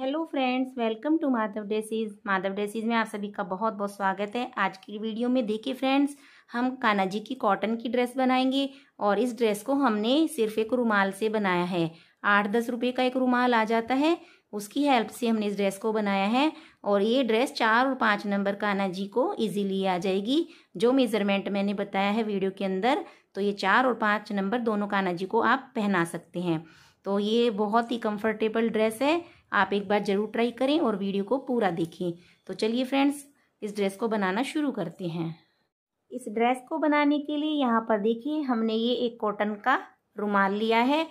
hello friends welcome to Madhav डेसीज माधव डेसीज में आप सभी का बहुत बहुत स्वागत है आज की वीडियो में देखिए फ्रेंड्स हम काना जी की कॉटन की ड्रेस बनाएंगे और इस ड्रेस को हमने सिर्फ एक रुमाल से बनाया है आठ दस रुपये का एक रुमाल आ जाता है उसकी हेल्प से हमने इस ड्रेस को बनाया है और ये ड्रेस चार और पाँच नंबर काना जी को ईजीली आ जाएगी जो मेज़रमेंट मैंने बताया है वीडियो के अंदर तो ये चार और पाँच नंबर दोनों काना जी को आप पहना सकते हैं तो ये बहुत ही कम्फर्टेबल ड्रेस है आप एक बार ज़रूर ट्राई करें और वीडियो को पूरा देखें तो चलिए फ्रेंड्स इस ड्रेस को बनाना शुरू करते हैं इस ड्रेस को बनाने के लिए यहाँ पर देखिए हमने ये एक कॉटन का रुमाल लिया है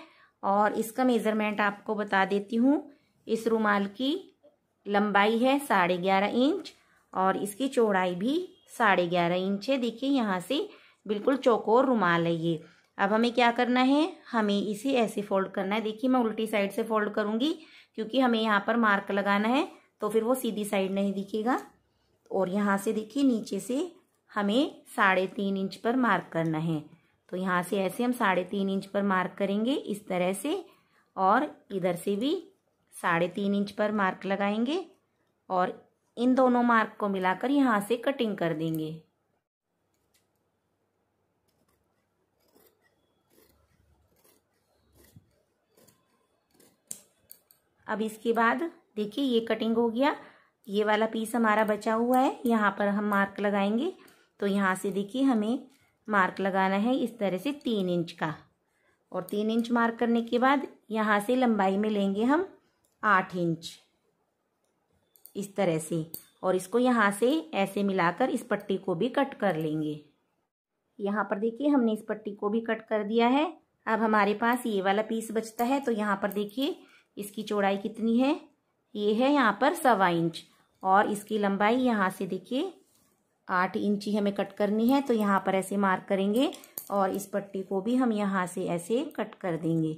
और इसका मेज़रमेंट आपको बता देती हूँ इस रुमाल की लंबाई है साढ़े ग्यारह इंच और इसकी चौड़ाई भी साढ़े ग्यारह इंच है देखिए यहाँ से बिल्कुल चौकोर रुमाल है ये अब हमें क्या करना है हमें इसे ऐसे फोल्ड करना है देखिए मैं उल्टी साइड से फोल्ड करूंगी क्योंकि हमें यहाँ पर मार्क लगाना है तो फिर वो सीधी साइड नहीं दिखेगा और यहाँ से देखिए नीचे से हमें साढ़े तीन इंच पर मार्क करना है तो यहाँ से ऐसे हम साढ़े तीन इंच पर मार्क करेंगे इस तरह से और इधर से भी साढ़े तीन इंच पर मार्क लगाएंगे और इन दोनों मार्क को मिलाकर यहाँ से कटिंग कर देंगे अब इसके बाद देखिए ये कटिंग हो गया ये वाला पीस हमारा बचा हुआ है यहाँ पर हम मार्क लगाएंगे तो यहाँ से देखिए हमें मार्क लगाना है इस तरह से तीन इंच का और तीन इंच मार्क करने के बाद यहाँ से लंबाई में लेंगे हम आठ इंच इस तरह से और इसको यहाँ से ऐसे मिलाकर इस पट्टी को भी कट कर लेंगे यहाँ पर देखिए हमने इस पट्टी को भी कट कर दिया है अब हमारे पास ये वाला पीस बचता है तो यहाँ पर देखिए इसकी चौड़ाई कितनी है ये है यहाँ पर सवा इंच और इसकी लंबाई यहाँ से देखिए आठ इंची हमें कट करनी है तो यहाँ पर ऐसे मार्क करेंगे और इस पट्टी को भी हम यहाँ से ऐसे कट कर देंगे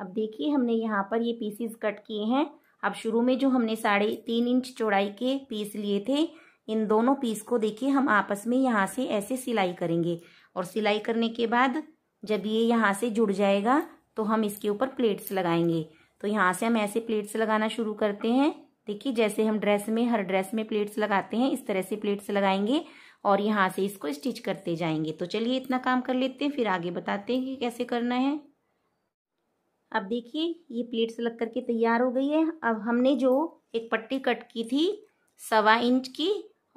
अब देखिए हमने यहाँ पर ये पीसीस कट किए हैं अब शुरू में जो हमने साढ़े तीन इंच चौड़ाई के पीस लिए थे इन दोनों पीस को देखिए हम आपस में यहाँ से ऐसे सिलाई करेंगे और सिलाई करने के बाद जब ये यहाँ से जुड़ जाएगा तो हम इसके ऊपर प्लेट्स लगाएंगे तो यहाँ से हम ऐसे प्लेट्स लगाना शुरू करते हैं देखिए जैसे हम ड्रेस में हर ड्रेस में प्लेट्स लगाते हैं इस तरह से प्लेट्स लगाएंगे और यहाँ से इसको स्टिच करते जाएंगे तो चलिए इतना काम कर लेते हैं फिर आगे बताते हैं कि कैसे करना है अब देखिए ये प्लेट्स लग करके तैयार हो गई है अब हमने जो एक पट्टी कट की थी सवा इंच की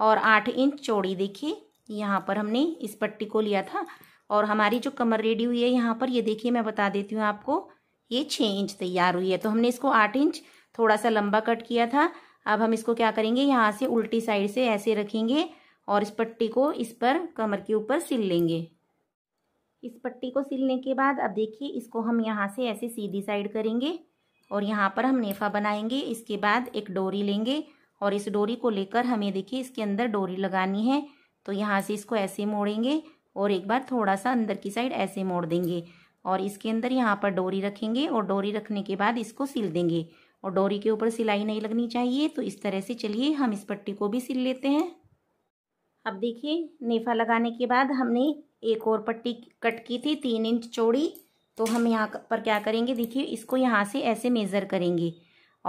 और आठ इंच चौड़ी देखिए यहाँ पर हमने इस पट्टी को लिया था और हमारी जो कमर रेडी हुई है यहाँ पर ये देखिए मैं बता देती हूँ आपको ये छः इंच तैयार हुई है तो हमने इसको आठ इंच थोड़ा सा लंबा कट किया था अब हम इसको क्या करेंगे यहाँ से उल्टी साइड से ऐसे रखेंगे और इस पट्टी को इस पर कमर के ऊपर सिल लेंगे इस पट्टी को सिलने के बाद अब देखिए इसको हम यहाँ से ऐसे सीधी साइड करेंगे और यहाँ पर हम नेफा बनाएंगे इसके बाद एक डोरी लेंगे और इस डोरी को लेकर हमें देखिए इसके अंदर डोरी लगानी है तो यहाँ से इसको ऐसे मोड़ेंगे और एक बार थोड़ा सा अंदर की साइड ऐसे मोड़ देंगे और इसके अंदर यहाँ पर डोरी रखेंगे और डोरी रखने के बाद इसको सिल देंगे और डोरी के ऊपर सिलाई नहीं लगनी चाहिए तो इस तरह से चलिए हम इस पट्टी को भी सिल लेते हैं अब देखिए नेफा लगाने के बाद हमने एक और पट्टी कट की थी तीन इंच चौड़ी तो हम यहाँ पर क्या करेंगे देखिए इसको यहाँ से ऐसे मेज़र करेंगे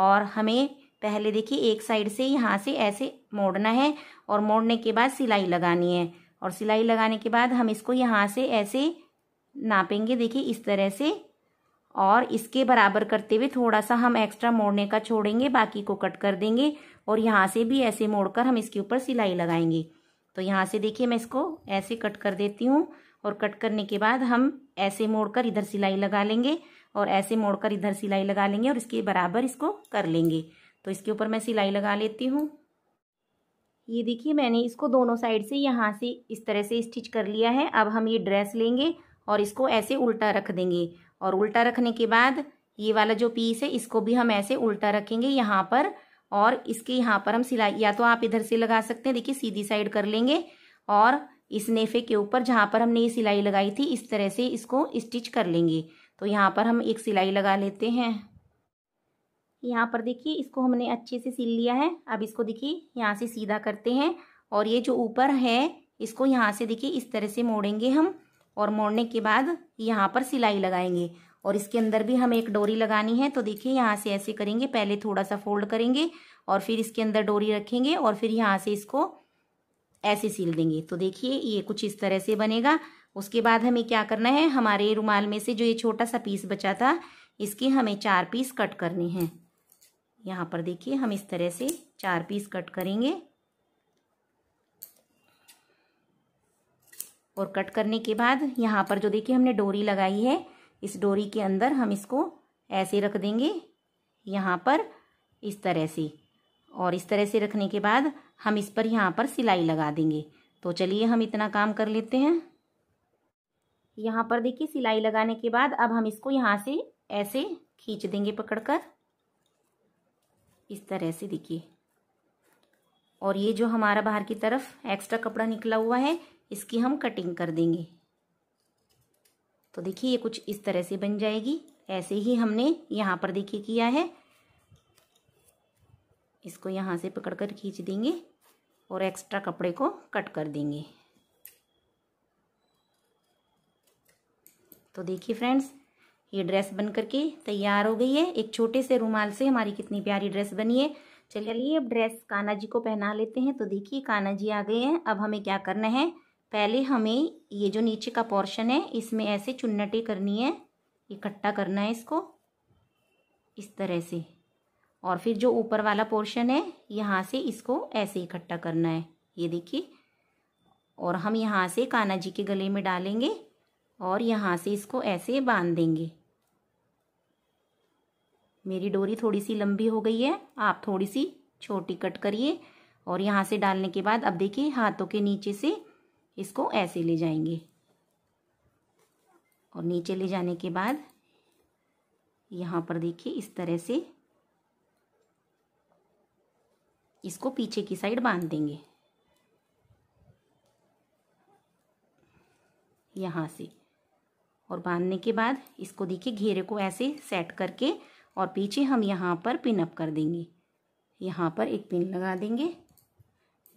और हमें पहले देखिए एक साइड से यहाँ से ऐसे मोड़ना है और मोड़ने के बाद सिलाई लगानी है और सिलाई लगाने के बाद हम इसको यहाँ से ऐसे नापेंगे देखिए इस तरह से और इसके बराबर करते हुए थोड़ा सा हम एक्स्ट्रा मोड़ने का छोड़ेंगे बाकी को कट कर देंगे और यहाँ से भी ऐसे मोड़कर हम इसके ऊपर सिलाई लगाएंगे तो यहाँ से देखिए मैं इसको ऐसे कट कर देती हूँ और कट करने के बाद हम ऐसे मोड़कर इधर सिलाई लगा लेंगे और ऐसे मोड़कर इधर सिलाई लगा लेंगे और इसके बराबर इसको कर लेंगे तो इसके ऊपर मैं सिलाई लगा लेती हूँ ये देखिए मैंने इसको दोनों साइड से यहाँ से इस तरह से स्टिच कर लिया है अब हम ये ड्रेस लेंगे और इसको ऐसे उल्टा रख देंगे और उल्टा रखने के बाद ये वाला जो पीस है इसको भी हम ऐसे उल्टा रखेंगे यहाँ पर और इसके यहाँ पर हम सिलाई या तो आप इधर से लगा सकते हैं देखिए सीधी साइड कर लेंगे और इस नेफे के ऊपर जहाँ पर हमने ये सिलाई लगाई थी इस तरह से इसको स्टिच कर लेंगे तो यहाँ पर हम एक सिलाई लगा लेते हैं यहाँ पर देखिए इसको हमने अच्छे से सिल लिया है अब इसको देखिए यहाँ से सीधा करते हैं और ये जो ऊपर है इसको यहाँ से देखिए इस तरह से मोड़ेंगे हम और मोड़ने के बाद यहाँ पर सिलाई लगाएंगे और इसके अंदर भी हमें एक डोरी लगानी है तो देखिए यहाँ से ऐसे करेंगे पहले थोड़ा सा फोल्ड करेंगे और फिर इसके अंदर डोरी रखेंगे और फिर यहाँ से इसको ऐसे सिल देंगे तो देखिए ये कुछ इस तरह से बनेगा उसके बाद हमें क्या करना है हमारे रुमाल में से जो ये छोटा सा पीस बचा था इसके हमें चार पीस कट करने हैं यहाँ पर देखिए हम इस तरह से चार पीस कट करेंगे और कट करने के बाद यहाँ पर जो देखिए हमने डोरी लगाई है इस डोरी के अंदर हम इसको ऐसे रख देंगे यहाँ पर इस तरह से और इस तरह से रखने के बाद हम इस पर यहाँ पर सिलाई लगा देंगे तो चलिए हम इतना काम कर लेते हैं यहाँ पर देखिए सिलाई लगाने के बाद अब हम इसको यहाँ से ऐसे खींच देंगे पकड़कर इस तरह से देखिए और ये जो हमारा बाहर की तरफ एक्स्ट्रा कपड़ा निकला हुआ है इसकी हम कटिंग कर देंगे तो देखिए ये कुछ इस तरह से बन जाएगी ऐसे ही हमने यहाँ पर देखिए किया है इसको यहाँ से पकड़ कर खींच देंगे और एक्स्ट्रा कपड़े को कट कर देंगे तो देखिए फ्रेंड्स ये ड्रेस बन करके तैयार हो गई है एक छोटे से रूमाल से हमारी कितनी प्यारी ड्रेस बनी है चलिए अब ड्रेस कान्हा जी को पहना लेते हैं तो देखिए कान्हा जी आ गए हैं अब हमें क्या करना है पहले हमें ये जो नीचे का पोर्शन है इसमें ऐसे चुन्नटे करनी है इकट्ठा करना है इसको इस तरह से और फिर जो ऊपर वाला पोर्शन है यहाँ से इसको ऐसे इकट्ठा करना है ये देखिए और हम यहाँ से कान्हा जी के गले में डालेंगे और यहाँ से इसको ऐसे बांध देंगे मेरी डोरी थोड़ी सी लंबी हो गई है आप थोड़ी सी छोटी कट करिए और यहाँ से डालने के बाद अब देखिए हाथों के नीचे से इसको ऐसे ले जाएंगे और नीचे ले जाने के बाद यहाँ पर देखिए इस तरह से इसको पीछे की साइड बांध देंगे यहाँ से और बांधने के बाद इसको देखिए घेरे को ऐसे सेट करके और पीछे हम यहाँ पर पिन अप कर देंगे यहाँ पर एक पिन लगा देंगे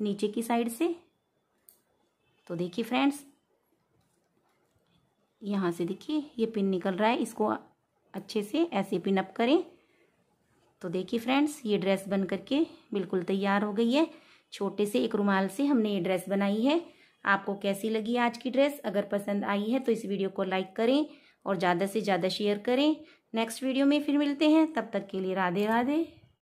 नीचे की साइड से तो देखिए फ्रेंड्स यहाँ से देखिए ये पिन निकल रहा है इसको अच्छे से ऐसे पिन अप करें तो देखिए फ्रेंड्स ये ड्रेस बन करके बिल्कुल तैयार हो गई है छोटे से एक रुमाल से हमने ये ड्रेस बनाई है आपको कैसी लगी आज की ड्रेस अगर पसंद आई है तो इस वीडियो को लाइक करें और ज़्यादा से ज़्यादा शेयर करें नेक्स्ट वीडियो में फिर मिलते हैं तब तक के लिए राधे राधे